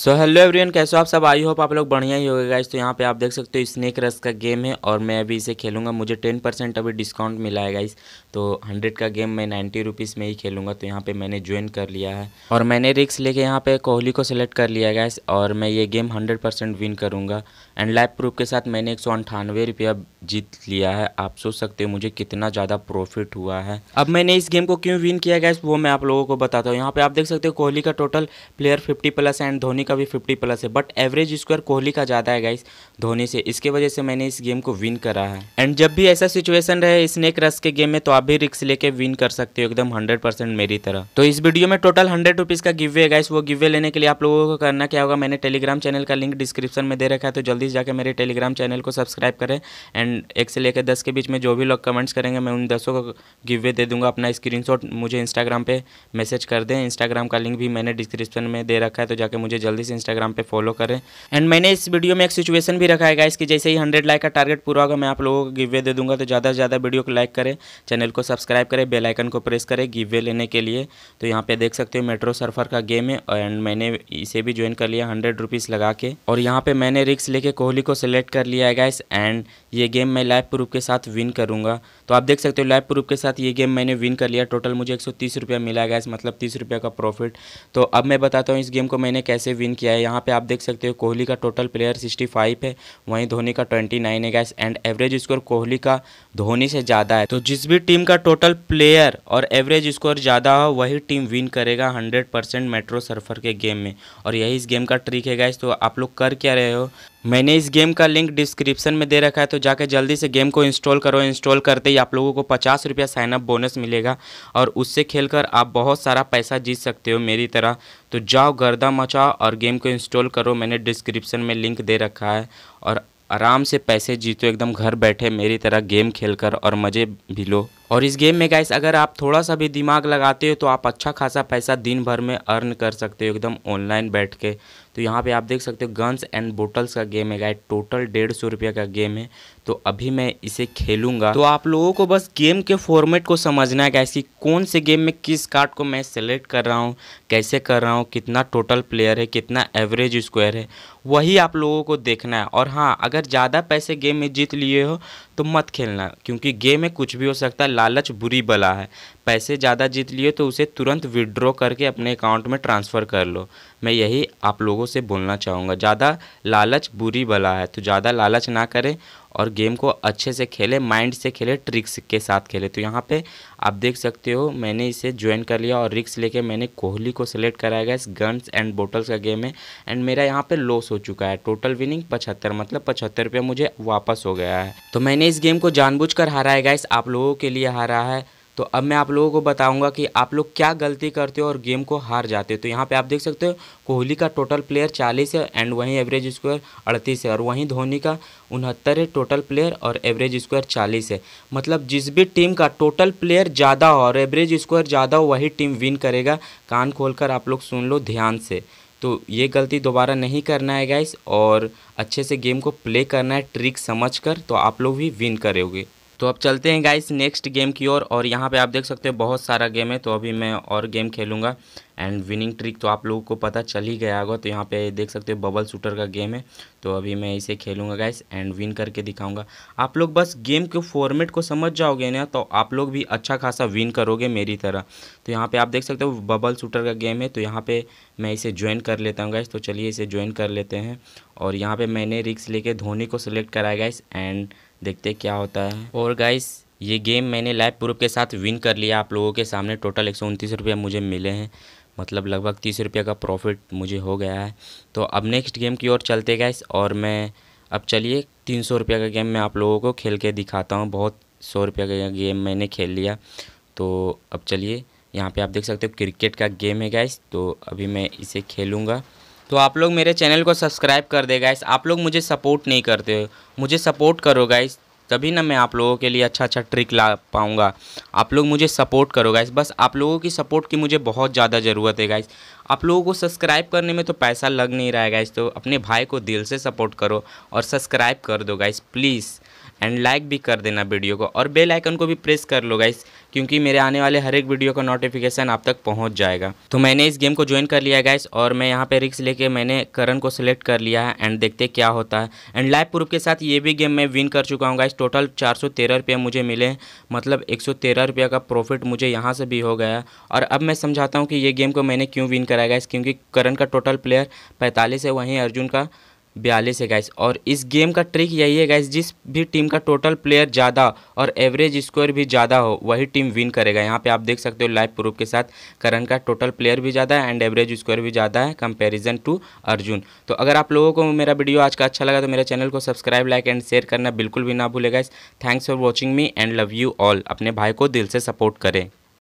so hello everyone कैसे हो आप सब आई होप आप लोग बढ़िया ही होगा गाइस तो यहाँ पे आप देख सकते हो स्नेक रस का गेम है और मैं अभी इसे खेलूंगा मुझे टेन परसेंट अभी डिस्काउंट मिला है गाइस तो हंड्रेड का गेम मैं नाइन्टी रुपीज़ में ही खेलूंगा तो यहाँ पे मैंने ज्वाइन कर लिया है और मैंने रिक्स लेके यहाँ पे कोहली को सिलेक्ट कर लिया गाइस और मैं ये गेम हंड्रेड विन करूँगा एंड लाइव प्रूफ के साथ मैंने एक सौ अंठानवे रुपया जीत लिया है आप सोच सकते हो मुझे कितना ज़्यादा प्रॉफिट हुआ है अब मैंने इस गेम को क्यों विन किया गया वो मैं आप लोगों को बताता हूँ यहाँ पे आप देख सकते हो कोहली का टोटल प्लेयर 50 प्लस है एंड धोनी का भी 50 प्लस है बट एवरेज स्क्वायर कोहली का ज़्यादा है गाइस धोनी से इसके वजह से मैंने इस गेम को विन करा है एंड जब भी ऐसा सिचुएशन रहे स्नेक रस के गेम में तो आप भी रिक्स लेके विन कर सकते हो एकदम हंड्रेड मेरी तरह तो इस वीडियो में टोटल हंड्रेड रुपीज़ का गिवे है गाइस वो गिवे लेने के लिए आप लोगों को करना क्या होगा मैंने टेलीग्राम चैनल का लिंक डिस्क्रिप्शन में दे रखा है तो जल्दी प्लीज़ जाकर मेरे टेलीग्राम चैनल को सब्सक्राइब करें एंड एक से लेकर दस के बीच में जो भी लोग कमेंट्स करेंगे मैं उन दसों को गिव वे दे दूंगा अपना स्क्रीनशॉट मुझे इंस्टाग्राम पे मैसेज कर दें इंस्टाग्राम का लिंक भी मैंने डिस्क्रिप्शन में दे रखा है तो जाकर मुझे जल्दी से इंस्टाग्राम पर फॉलो करें एंड मैंने इस वीडियो में एक सिचुएशन भी रखा है इसकी कि जैसे ही हंड्रेड लाइक का टारगेट पूरा होगा मैं आप लोगों को गिव वे दे दूंगा तो ज़्यादा से ज़्यादा वीडियो को लाइक करें चैनल को सब्सक्राइब करें बेलाइकन को प्रेस करें गिवे लेने के लिए तो यहाँ पर देख सकते हो मेट्रो सर्फर का गेम है एंड मैंने इसे भी ज्वाइन कर लिया हंड्रेड रुपीज़ लगा के और यहाँ पे मैंने रिक्स लेके कोहली को सिलेक्ट कर लिया है गाइस एंड ये गेम मैं लाइव प्रूफ के साथ विन करूँगा तो आप देख सकते हो लाइव प्रूफ के साथ ये गेम मैंने विन कर लिया टोटल मुझे एक सौ मिला गया मतलब तीस रुपये का प्रॉफिट तो अब मैं बताता हूँ इस गेम को मैंने कैसे विन किया है यहाँ पे आप देख सकते हो कोहली का टोटल प्लेयर सिक्सटी फाइव है वहीं धोनी का ट्वेंटी नाइन है guys and average score Kohli का धोनी से ज़्यादा है तो जिस भी टीम का टोटल प्लेयर और एवरेज स्कोर ज़्यादा हो वही टीम विन करेगा हंड्रेड परसेंट मेट्रो सर्फर के गेम में और यही इस गेम का ट्रिक है गैस तो आप लोग कर क्या रहे हो मैंने इस गेम का लिंक डिस्क्रिप्शन में दे रखा है तो जाके जल्दी से गेम को इंस्टॉल करो इंस्टॉल करते ही आप लोगों को पचास रुपया साइनअप बोनस मिलेगा और उससे खेलकर आप बहुत सारा पैसा जीत सकते हो मेरी तरह तो जाओ गर्दा मचाओ और गेम को इंस्टॉल करो मैंने डिस्क्रिप्शन में लिंक दे रखा है और आराम से पैसे जीतो एकदम घर बैठे मेरी तरह गेम खेल कर और मज़े भी लो और इस गेम में गाइस अगर आप थोड़ा सा भी दिमाग लगाते हो तो आप अच्छा खासा पैसा दिन भर में अर्न कर सकते हो एकदम ऑनलाइन बैठ के तो यहाँ पे आप देख सकते हो गन्स एंड बोटल्स का गेम है गाइड टोटल डेढ़ सौ रुपये का गेम है तो अभी मैं इसे खेलूंगा तो आप लोगों को बस गेम के फॉर्मेट को समझना है कैसी कौन से गेम में किस कार्ड को मैं सेलेक्ट कर रहा हूँ कैसे कर रहा हूँ कितना टोटल प्लेयर है कितना एवरेज स्क्वायर है वही आप लोगों को देखना है और हाँ अगर ज़्यादा पैसे गेम में जीत लिए हो तो मत खेलना क्योंकि गेम में कुछ भी हो सकता है लालच बुरी बला है पैसे ज़्यादा जीत लिए तो उसे तुरंत विड्रॉ करके अपने अकाउंट में ट्रांसफ़र कर लो मैं यही आप लोगों से बोलना चाहूँगा ज़्यादा लालच बुरी बला है तो ज़्यादा लालच ना करें और गेम को अच्छे से खेले माइंड से खेले ट्रिक्स के साथ खेले तो यहाँ पे आप देख सकते हो मैंने इसे ज्वाइन कर लिया और रिक्स लेके मैंने कोहली को सिलेक्ट कराया गया इस गन्स एंड बोटल्स का गेम है एंड मेरा यहाँ पे लॉस हो चुका है टोटल विनिंग पचहत्तर मतलब पचहत्तर रुपया मुझे वापस हो गया है तो मैंने इस गेम को जानबूझ कर हराया गया आप लोगों के लिए हारा है तो अब मैं आप लोगों को बताऊंगा कि आप लोग क्या गलती करते हो और गेम को हार जाते हो तो यहाँ पे आप देख सकते हो कोहली का टोटल प्लेयर चालीस है एंड वहीं एवरेज स्क्वायर अड़तीस है और वहीं धोनी का उनहत्तर है टोटल प्लेयर और एवरेज स्क्वायर चालीस है मतलब जिस भी टीम का टोटल प्लेयर ज़्यादा हो और एवरेज स्क्वायर ज़्यादा हो वही टीम विन करेगा कान खोल कर आप लोग सुन लो ध्यान से तो ये गलती दोबारा नहीं करना है गाइस और अच्छे से गेम को प्ले करना है ट्रिक समझ कर तो आप लोग भी विन करोगे तो अब चलते हैं गाइस नेक्स्ट गेम की ओर और, यहाँ पे आप देख सकते हो बहुत सारा गेम है तो अभी मैं और गेम खेलूँगा एंड विनिंग ट्रिक तो आप लोगों को पता चल ही गया होगा तो यहाँ पे देख सकते हो बबल शूटर का गेम है तो अभी मैं इसे खेलूँगा गाइस एंड विन करके दिखाऊँगा आप लोग बस गेम के फॉर्मेट को समझ जाओगे ना तो आप लोग भी अच्छा खासा विन करोगे मेरी तरह तो यहाँ पर आप देख सकते हो बबल शूटर का गेम है तो यहाँ पर मैं इसे ज्वाइन कर लेता हूँ गाइस तो चलिए इसे ज्वाइन कर लेते हैं और यहाँ पर मैंने रिक्स लेके धोनी को सिलेक्ट कराया गाइस एंड देखते क्या होता है और गाइस ये गेम मैंने लाइव प्रूफ के साथ विन कर लिया आप लोगों के सामने टोटल एक रुपये मुझे मिले हैं मतलब लगभग तीस रुपये का प्रॉफिट मुझे हो गया है तो अब नेक्स्ट गेम की ओर चलते गाइस और मैं अब चलिए तीन सौ रुपये का गेम मैं आप लोगों को खेल के दिखाता हूँ बहुत सौ रुपये का गेम मैंने खेल लिया तो अब चलिए यहाँ पे आप देख सकते हो क्रिकेट का गेम है गाइस तो अभी मैं इसे खेलूँगा तो आप लोग मेरे चैनल को सब्सक्राइब कर दे गाइस आप लोग मुझे सपोर्ट नहीं करते हो मुझे सपोर्ट करो गाइस तभी ना मैं आप लोगों के लिए अच्छा अच्छा ट्रिक ला पाऊँगा आप लोग मुझे सपोर्ट करो गाइस बस आप लोगों की सपोर्ट की मुझे बहुत ज़्यादा ज़रूरत है गाइस आप लोगों को सब्सक्राइब करने में तो पैसा लग नहीं रहा है गाइस तो अपने भाई को दिल से सपोर्ट करो और सब्सक्राइब कर दो गाइस प्लीज़ एंड लाइक भी कर देना वीडियो को और बेल आइकन को भी प्रेस कर लो गाइस क्योंकि मेरे आने वाले हर एक वीडियो का नोटिफिकेशन आप तक पहुंच जाएगा तो मैंने इस गेम को ज्वाइन कर लिया गाइस और मैं यहाँ पे रिक्स लेके मैंने करण को सिलेक्ट कर लिया है एंड देखते क्या होता है एंड लाइव प्रूफ के साथ ये भी गेम मैं विन कर चुका हूँ गाइस टोटल चार सौ मुझे मिले मतलब एक सौ का प्रॉफिट मुझे यहाँ से भी हो गया और अब मैं समझाता हूँ कि ये गेम को मैंने क्यों विन कराया गाइस क्योंकि करण का टोटल प्लेयर पैंतालीस है वहीं अर्जुन का बयालीस है गाइस और इस गेम का ट्रिक यही है गाइस जिस भी टीम का टोटल प्लेयर ज़्यादा और एवरेज स्कोर भी ज़्यादा हो वही टीम विन करेगा यहाँ पे आप देख सकते हो लाइव प्रूफ के साथ करण का टोटल प्लेयर भी ज़्यादा है एंड एवरेज स्कोर भी ज़्यादा है कंपैरिजन टू अर्जुन तो अगर आप लोगों को मेरा वीडियो आज का अच्छा लगा तो मेरे चैनल को सब्सक्राइब लाइक एंड शेयर करना बिल्कुल भी ना भूलेगा thanks for watching me and love you all अपने भाई को दिल से सपोर्ट करें